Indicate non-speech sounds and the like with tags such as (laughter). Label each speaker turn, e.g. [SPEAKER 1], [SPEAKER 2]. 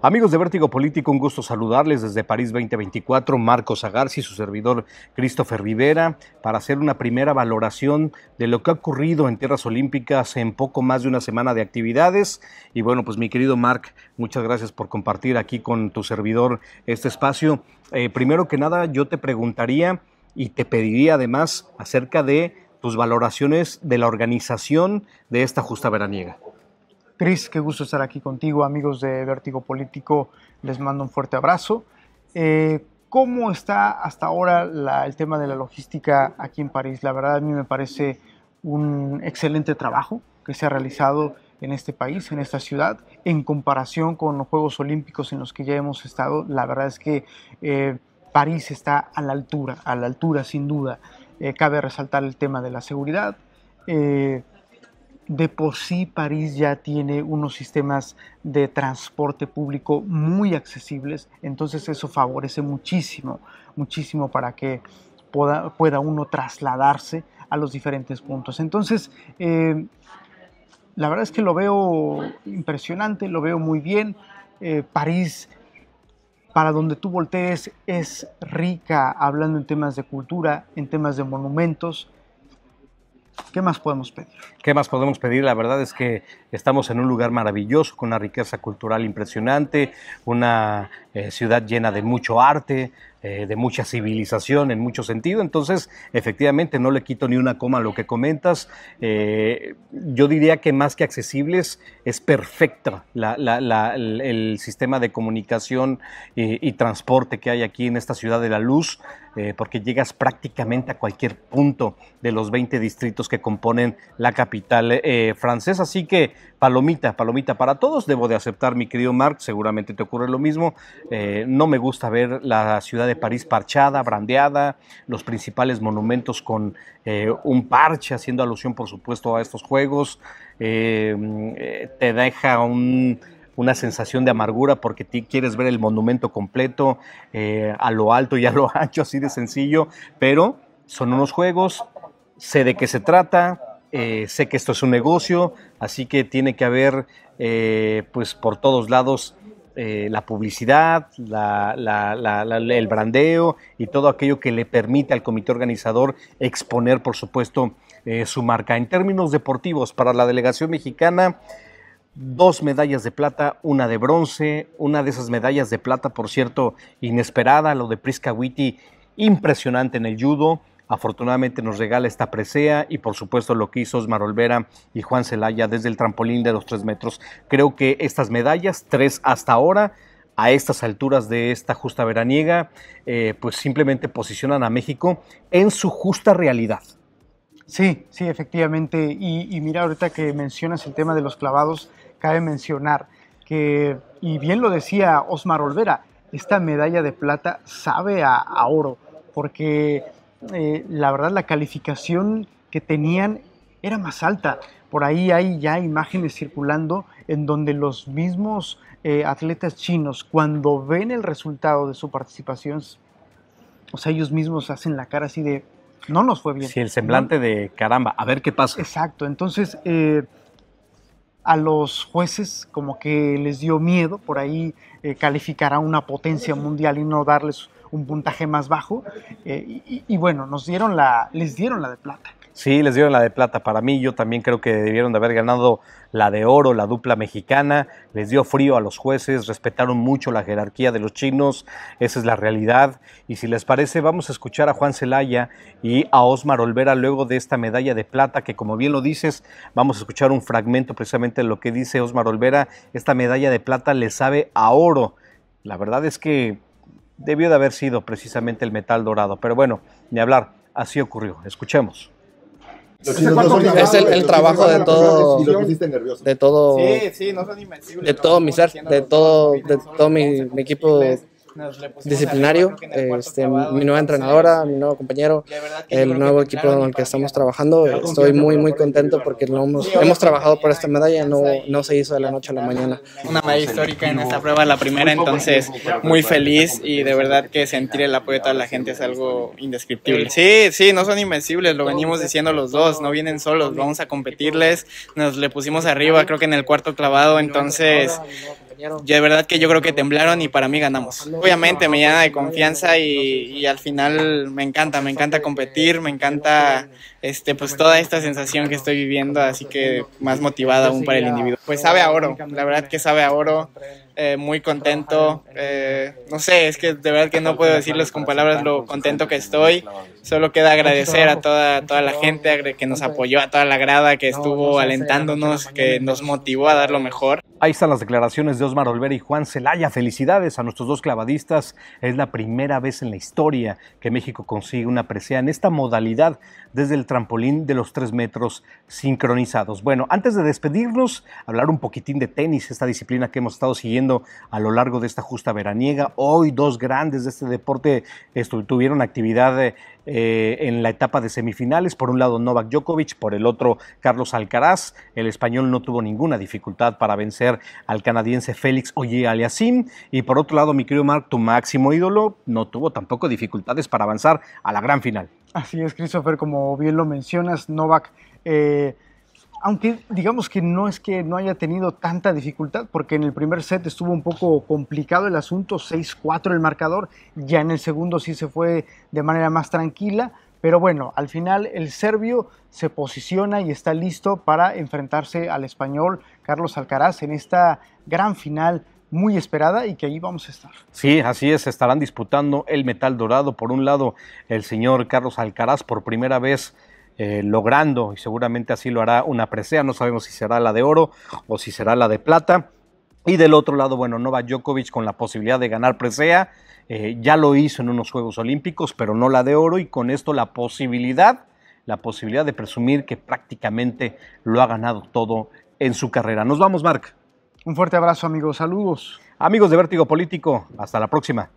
[SPEAKER 1] Amigos de Vértigo Político, un gusto saludarles desde París 2024, Marcos Agarci, su servidor Christopher Rivera, para hacer una primera valoración de lo que ha ocurrido en tierras olímpicas en poco más de una semana de actividades. Y bueno, pues mi querido Marc, muchas gracias por compartir aquí con tu servidor este espacio. Eh, primero que nada, yo te preguntaría y te pediría además acerca de tus valoraciones de la organización de esta justa veraniega.
[SPEAKER 2] Cris, qué gusto estar aquí contigo. Amigos de Vértigo Político, les mando un fuerte abrazo. Eh, ¿Cómo está hasta ahora el tema de la logística aquí en París? La verdad a mí me parece un excelente trabajo que se ha realizado en este país, en esta ciudad, en comparación con los Juegos Olímpicos en los que ya hemos estado. La verdad es que eh, París está a la altura, a la altura sin duda. Eh, cabe resaltar el tema de la seguridad de por sí París ya tiene unos sistemas de transporte público muy accesibles, entonces eso favorece muchísimo, muchísimo para que pueda, uno trasladarse a los diferentes puntos. Entonces, eh, la verdad es que lo veo impresionante, lo veo muy bien. Eh, París, para donde tú voltees, es rica hablando en temas de cultura, en temas de monumentos, ¿Qué más podemos pedir?
[SPEAKER 1] ¿Qué más podemos pedir? La verdad es que estamos en un lugar maravilloso, con una riqueza cultural impresionante, una eh, ciudad llena de mucho arte, eh, de mucha civilización en mucho sentido. Entonces, efectivamente, no le quito ni una coma a lo que comentas. Eh, yo diría que más que accesibles, es perfecta el, sistema de comunicación eh, y, transporte que hay aquí en esta ciudad de la luz, porque llegas prácticamente a cualquier punto de los 20 distritos que componen la capital francesa. Así que, palomita, palomita para todos. Debo de aceptar, mi querido Marc, seguramente te ocurre lo mismo. no me gusta ver la ciudad de París parchada, brandeada, los principales monumentos con eh, un parche, haciendo alusión por supuesto a estos juegos, eh, eh, te deja una sensación de amargura porque quieres ver el monumento completo a lo alto y a lo (laughs) ancho, así de sencillo, pero son unos juegos, sé de qué se trata, sé que esto es un negocio, así que tiene que haber pues por todos lados eh, la publicidad, el brandeo y todo aquello que le permite al comité organizador exponer, por supuesto, eh, su marca. En términos deportivos, para la delegación mexicana, dos medallas de plata, una de bronce, una de esas medallas de plata, por cierto, inesperada, lo de Prisca Witty, impresionante en el judo, afortunadamente nos regala esta presea y por supuesto lo que hizo Osmar Olvera y Juan Celaya desde el trampolín de los tres metros. Creo que estas medallas, tres hasta ahora, a estas alturas de esta justa veraniega, eh, pues simplemente posicionan a México en su justa realidad.
[SPEAKER 2] Sí, sí, efectivamente. Y, mira, ahorita que mencionas el tema de los clavados, cabe mencionar que, y bien lo decía Osmar Olvera, esta medalla de plata sabe a oro, porque eh, la verdad la calificación que tenían era más alta. Por ahí hay ya imágenes circulando en donde los mismos eh, atletas chinos, cuando ven el resultado de su participación, o sea, ellos mismos hacen la cara así de, no nos fue bien. Sí, el semblante
[SPEAKER 1] de caramba, a ver qué pasa. Exacto, entonces eh,
[SPEAKER 2] a los jueces como que les dio miedo por ahí eh, calificar a una potencia mundial y no darles un puntaje más bajo. Eh, y, y, bueno, nos dieron la, les dieron la de plata.
[SPEAKER 1] Sí, les dieron la de plata para mí. Yo también creo que debieron de haber ganado la de oro, la dupla mexicana. Les dio frío a los jueces, respetaron mucho la jerarquía de los chinos. Esa es la realidad. Y si les parece, vamos a escuchar a Juan Celaya y a Osmar Olvera luego de esta medalla de plata, que como bien lo dices, vamos a escuchar un fragmento precisamente de lo que dice Osmar Olvera. Esta medalla de plata le sabe a oro. La verdad es que debió de haber sido precisamente el metal dorado. Pero bueno, ni hablar. Así ocurrió. Escuchemos. Es, el, trabajo de todo, de todo, sí, sí, no son invencibles, de todo mi ser, de todo, de todo mi, mi equipo
[SPEAKER 3] disciplinario, este, mi nueva entrenadora, mi nuevo compañero, el nuevo equipo con el que estamos trabajando. Estoy muy, muy contento porque hemos, trabajado por esta medalla, no, no se hizo de la noche a la mañana. Una medalla histórica en esta prueba, la primera, entonces muy feliz y de verdad que sentir el apoyo de toda la gente es algo indescriptible. Sí, sí, no son invencibles, lo venimos diciendo los dos, no vienen solos, vamos a competirles, nos le pusimos arriba, creo que en el cuarto clavado, entonces de verdad que yo creo que temblaron y para mí ganamos. Obviamente me llena de confianza y, al final me encanta, me encanta competir, me encanta este pues toda esta sensación que estoy viviendo, así que más motivada aún para el individuo. Pues sabe a oro, la verdad que sabe a oro, eh, muy contento, eh, no sé, es que de verdad que no puedo decirles con palabras lo contento que estoy, solo queda agradecer a toda, toda la gente que nos apoyó, a toda la grada que estuvo alentándonos, que nos motivó a dar lo mejor.
[SPEAKER 1] Ahí están las declaraciones de Osmar Olvera y Juan Celaya. Felicidades a nuestros dos clavadistas. Es la primera vez en la historia que México consigue una presea en esta modalidad desde el trampolín de los tres metros sincronizados. Bueno, antes de despedirnos, hablar un poquitín de tenis, esta disciplina que hemos estado siguiendo a lo largo de esta justa veraniega. Hoy dos grandes de este deporte tuvieron actividad eh, en la etapa de semifinales. Por un lado Novak Djokovic, por el otro Carlos Alcaraz. El español no tuvo ninguna dificultad para vencer al canadiense Félix Oye Aliasim. Y por otro lado, mi querido Mark, tu máximo ídolo no tuvo tampoco dificultades para avanzar a la gran final.
[SPEAKER 2] Así es, Christopher, como bien lo mencionas, Novak. Eh, aunque digamos que no es que no haya tenido tanta dificultad, porque en el primer set estuvo un poco complicado el asunto, 6-4 el marcador, ya en el segundo sí se fue de manera más tranquila, pero bueno, al final el serbio se posiciona y está listo para enfrentarse al español Carlos Alcaraz en esta gran final muy esperada y que ahí vamos a estar.
[SPEAKER 1] Sí, así es, estarán disputando el metal dorado. Por un lado, el señor Carlos Alcaraz por primera vez eh, logrando, y seguramente así lo hará una presea, no sabemos si será la de oro o si será la de plata. Y del otro lado, bueno, Novak Djokovic con la posibilidad de ganar presea. Eh, ya lo hizo en unos Juegos Olímpicos, pero no la de oro. Y con esto la posibilidad, la posibilidad de presumir que prácticamente lo ha ganado todo en su carrera. Nos vamos, Marc. Un fuerte abrazo, amigos. Saludos. Amigos de Vértigo Político, hasta la próxima.